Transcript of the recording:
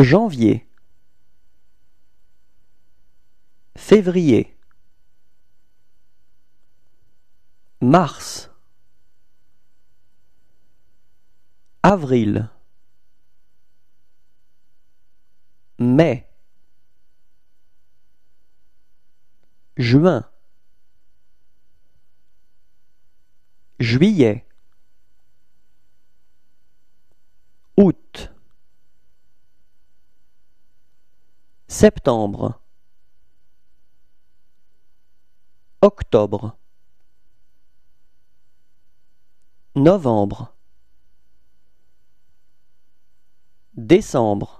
Janvier Février Mars Avril Mai Juin Juillet Septembre Octobre Novembre Décembre